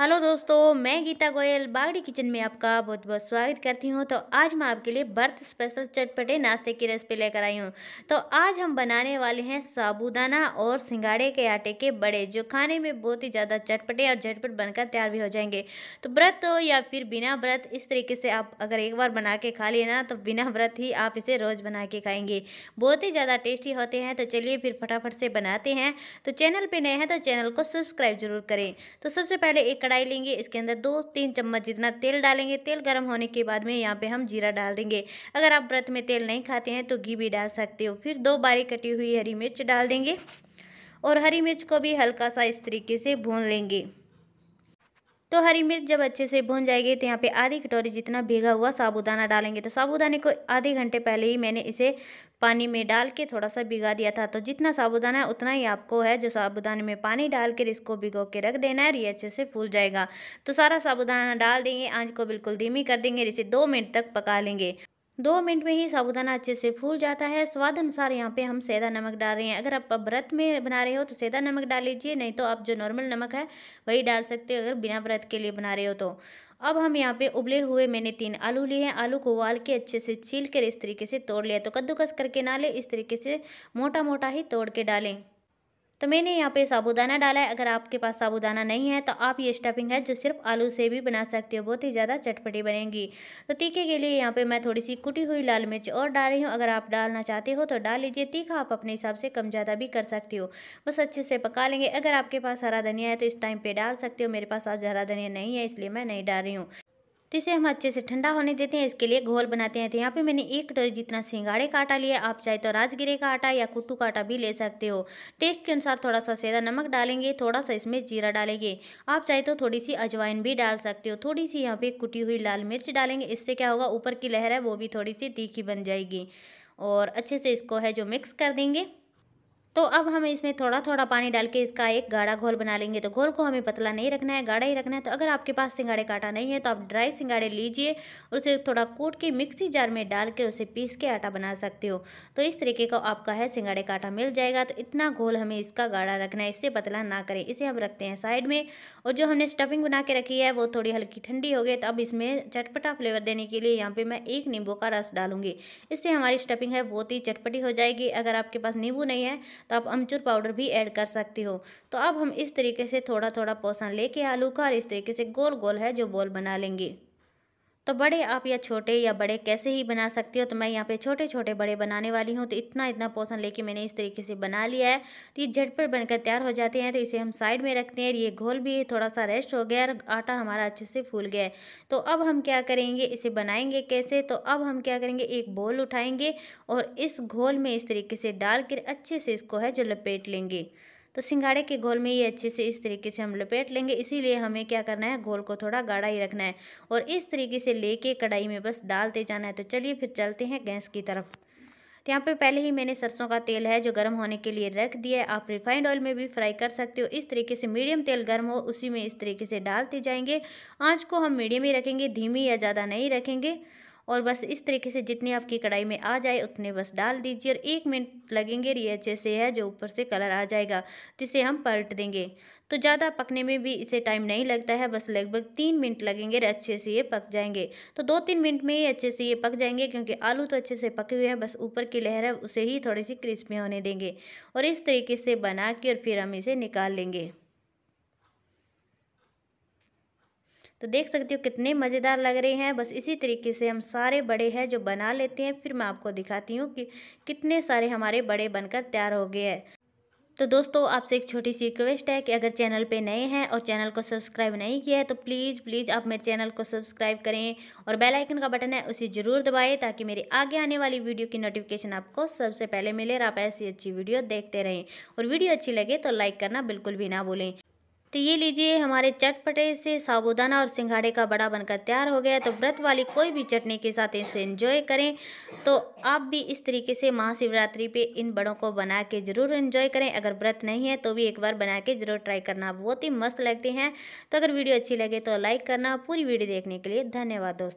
hello दोस्तों मैं Gita Goyal Bagri kitchen में आपका बहुत बहुत स्वागत करती हूँ तो आज मैं आपके लिए बर्थ स्पेशल चटपटे नाश्ते की रेसिपी लेकर आई हूँ तो आज हम बनाने वाले हैं साबूदाना और सिंगाड़े के आटे के बड़े जो खाने में बहुत ही ज़्यादा चटपटे और झटपट बनकर तैयार भी हो जाएंगे तो व्रत तो या फिर बिना व्रत इस तरीके से आप अगर एक बार बना के खा लिए ना तो बिना व्रत ही आप इसे रोज़ बना के खाएंगे बहुत ही ज़्यादा टेस्टी होते हैं तो चलिए फिर फटाफट से बनाते हैं तो चैनल पर नए हैं तो चैनल को सब्सक्राइब जरूर करें तो सबसे पहले एक कढ़ाई लेंगे इसके अंदर दो तीन चम्मच जितना तेल डालेंगे तेल गर्म होने के बाद में यहाँ पे हम जीरा डाल देंगे अगर आप व्रत में तेल नहीं खाते हैं तो घी भी डाल सकते हो फिर दो बारी कटी हुई हरी मिर्च डाल देंगे और हरी मिर्च को भी हल्का सा इस तरीके से भून लेंगे तो हरी मिर्च जब अच्छे से भुन जाएगी तो यहाँ पे आधी कटोरी जितना भीगा हुआ साबुदाना डालेंगे तो साबूदाने को आधे घंटे पहले ही मैंने इसे पानी में डाल के थोड़ा सा भिगा दिया था तो जितना साबुदाना है उतना ही आपको है जो साबूदाने में पानी डाल कर इसको भिगो के रख देना है और ये अच्छे से फूल जाएगा तो सारा साबूदाना डाल देंगे आँच को बिल्कुल धीमी कर देंगे इसे दो मिनट तक पका लेंगे दो मिनट में ही साबुदाना अच्छे से फूल जाता है स्वाद अनुसार यहाँ पे हम सैदा नमक डाल रहे हैं अगर आप व्रत में बना रहे हो तो सैदा नमक डाल लीजिए नहीं तो आप जो नॉर्मल नमक है वही डाल सकते हो अगर बिना व्रत के लिए बना रहे हो तो अब हम यहाँ पे उबले हुए मैंने तीन आलू लिए हैं आलू को उबाल के अच्छे से छील कर इस तरीके से तोड़ लिया तो कद्दूकस करके ना ले इस तरीके से मोटा मोटा ही तोड़ के डालें तो मैंने यहाँ पे साबुदाना डाला है अगर आपके पास साबुदाना नहीं है तो आप ये स्टफिंग है जो सिर्फ आलू से भी बना सकते हो बहुत ही ज़्यादा चटपटी बनेगी तो तीखे के लिए यहाँ पे मैं थोड़ी सी कुटी हुई लाल मिर्च और डाल रही हूँ अगर आप डालना चाहते हो तो डाल लीजिए तीखा आप अपने हिसाब से कम ज़्यादा भी कर सकते हो बस अच्छे से पका लेंगे अगर आपके पास हरा धनिया है तो इस टाइम पर डाल सकते हो मेरे पास आज हरा धनिया नहीं है इसलिए मैं नहीं डाल रही हूँ तो इसे हम अच्छे से ठंडा होने देते हैं इसके लिए घोल बनाते हैं तो यहाँ पे मैंने एक डोज जितना सिंगाड़े का आटा लिया आप चाहे तो राजगिरे का आटा या कुट्टू का आटा भी ले सकते हो टेस्ट के अनुसार थोड़ा सा सेदा नमक डालेंगे थोड़ा सा इसमें जीरा डालेंगे आप चाहे तो थोड़ी सी अजवाइन भी डाल सकते हो थोड़ी सी यहाँ पे कुटी हुई लाल मिर्च डालेंगे इससे क्या होगा ऊपर की लहर है वो भी थोड़ी सी तीखी बन जाएगी और अच्छे से इसको है जो मिक्स कर देंगे तो अब हम इसमें थोड़ा थोड़ा पानी डाल के इसका एक गाढ़ा घोल बना लेंगे तो घोल को हमें पतला नहीं रखना है गाढ़ा ही रखना है तो अगर आपके पास सिंगाड़े काटा नहीं है तो आप ड्राई सिंगाड़े लीजिए और उसे थोड़ा कूट के मिक्सी जार में डाल के उसे पीस के आटा बना सकते हो तो इस तरीके का आपका है सिंगाड़े का आटा मिल जाएगा तो इतना घोल हमें इसका गाढ़ा रखना है इससे पतला ना करें इसे हम रखते हैं साइड में और जो हमने स्टफिंग बना के रखी है वो थोड़ी हल्की ठंडी हो गई तो अब इसमें चटपटा फ्लेवर देने के लिए यहाँ पर मैं एक नींबू का रस डालूंगी इससे हमारी स्टफिंग है बहुत ही चटपटी हो जाएगी अगर आपके पास नींबू नहीं है तो आप अमचूर पाउडर भी ऐड कर सकती हो तो अब हम इस तरीके से थोड़ा थोड़ा पोषण लेके आलू का और इस तरीके से गोल गोल है जो बॉल बना लेंगे तो बड़े आप या छोटे या बड़े कैसे ही बना सकते हो तो मैं यहाँ पे छोटे छोटे बड़े बनाने वाली हूँ तो इतना इतना पोषण लेके मैंने इस तरीके से बना लिया है तो ये झटपट बनकर तैयार हो जाते हैं तो इसे हम साइड में रखते हैं ये घोल भी थोड़ा सा रेस्ट हो गया और आटा हमारा अच्छे से फूल गया है तो अब हम क्या करेंगे इसे बनाएंगे कैसे तो अब हम क्या करेंगे एक बोल उठाएँगे और इस घोल में इस तरीके से डाल कर अच्छे से इसको है जो लपेट लेंगे तो सिंगाड़े के घोल में ये अच्छे से इस तरीके से हम लपेट लेंगे इसीलिए हमें क्या करना है घोल को थोड़ा गाढ़ा ही रखना है और इस तरीके से लेके कढ़ाई में बस डालते जाना है तो चलिए फिर चलते हैं गैस की तरफ तो यहाँ पे पहले ही मैंने सरसों का तेल है जो गर्म होने के लिए रख दिया है आप रिफाइंड ऑयल में भी फ्राई कर सकते हो इस तरीके से मीडियम तेल गर्म हो उसी में इस तरीके से डालते जाएंगे आँच को हम मीडियम ही रखेंगे धीमी या ज़्यादा नहीं रखेंगे और बस इस तरीके से जितनी आपकी कढ़ाई में आ जाए उतने बस डाल दीजिए और एक मिनट लगेंगे ये अच्छे से है जो ऊपर से कलर आ जाएगा जिसे हम पलट देंगे तो ज़्यादा पकने में भी इसे टाइम नहीं लगता है बस लगभग तीन मिनट लगेंगे अच्छे से ये पक जाएंगे तो दो तीन मिनट में ही अच्छे से ये पक जाएंगे क्योंकि आलू तो अच्छे से पके हुए हैं बस ऊपर की लहर है उसे ही थोड़ी सी क्रिस्पी होने देंगे और इस तरीके से बना के और फिर हम इसे निकाल लेंगे तो देख सकते हो कितने मज़ेदार लग रहे हैं बस इसी तरीके से हम सारे बड़े हैं जो बना लेते हैं फिर मैं आपको दिखाती हूँ कि कितने सारे हमारे बड़े बनकर तैयार हो गए हैं तो दोस्तों आपसे एक छोटी सी रिक्वेस्ट है कि अगर चैनल पे नए हैं और चैनल को सब्सक्राइब नहीं किया है तो प्लीज़ प्लीज़ आप मेरे चैनल को सब्सक्राइब करें और बेल आइकन का बटन है उसे ज़रूर दबाएं ताकि मेरे आगे आने वाली वीडियो की नोटिफिकेशन आपको सबसे पहले मिले और आप ऐसी अच्छी वीडियो देखते रहें और वीडियो अच्छी लगे तो लाइक करना बिल्कुल भी ना भूलें तो ये लीजिए हमारे चटपटे से साबुदाना और सिंघाड़े का बड़ा बनकर तैयार हो गया तो व्रत वाली कोई भी चटनी के साथ इसे एंजॉय करें तो आप भी इस तरीके से महाशिवरात्रि पे इन बड़ों को बना के ज़रूर एंजॉय करें अगर व्रत नहीं है तो भी एक बार बना के ज़रूर ट्राई करना बहुत ही मस्त लगते हैं तो अगर वीडियो अच्छी लगे तो लाइक करना पूरी वीडियो देखने के लिए धन्यवाद दोस्तों